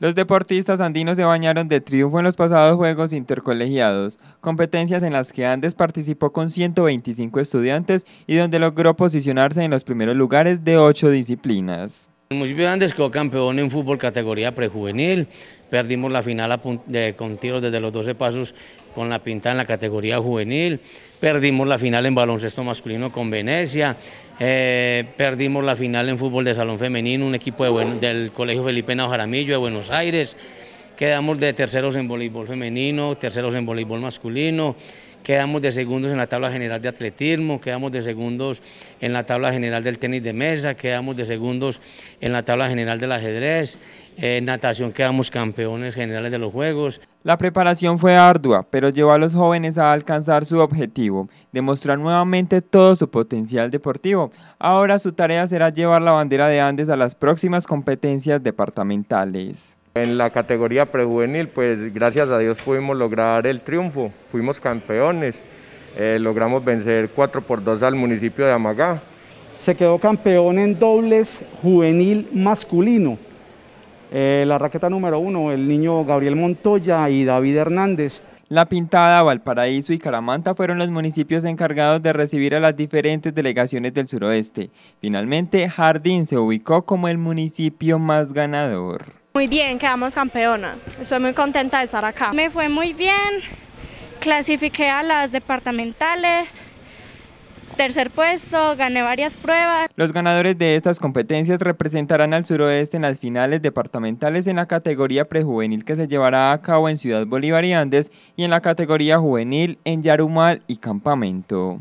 Los deportistas andinos se bañaron de triunfo en los pasados Juegos Intercolegiados, competencias en las que Andes participó con 125 estudiantes y donde logró posicionarse en los primeros lugares de ocho disciplinas. En municipio Andes quedó campeón en fútbol categoría prejuvenil, perdimos la final con tiros desde los 12 pasos con la pinta en la categoría juvenil, perdimos la final en baloncesto masculino con Venecia, eh, perdimos la final en fútbol de salón femenino, un equipo del Colegio Felipe Nao Jaramillo de Buenos Aires, quedamos de terceros en voleibol femenino, terceros en voleibol masculino, quedamos de segundos en la tabla general de atletismo, quedamos de segundos en la tabla general del tenis de mesa, quedamos de segundos en la tabla general del ajedrez, en natación quedamos campeones generales de los Juegos. La preparación fue ardua, pero llevó a los jóvenes a alcanzar su objetivo, demostrar nuevamente todo su potencial deportivo. Ahora su tarea será llevar la bandera de Andes a las próximas competencias departamentales. En la categoría prejuvenil, pues gracias a Dios pudimos lograr el triunfo, fuimos campeones, eh, logramos vencer 4 por 2 al municipio de Amagá. Se quedó campeón en dobles juvenil masculino. Eh, la raqueta número uno, el niño Gabriel Montoya y David Hernández. La Pintada, Valparaíso y Calamanta fueron los municipios encargados de recibir a las diferentes delegaciones del suroeste. Finalmente, Jardín se ubicó como el municipio más ganador. Muy bien, quedamos campeonas. Estoy muy contenta de estar acá. Me fue muy bien, clasifiqué a las departamentales, tercer puesto, gané varias pruebas. Los ganadores de estas competencias representarán al suroeste en las finales departamentales en la categoría prejuvenil que se llevará a cabo en Ciudad Bolívar y Andes y en la categoría juvenil en Yarumal y Campamento.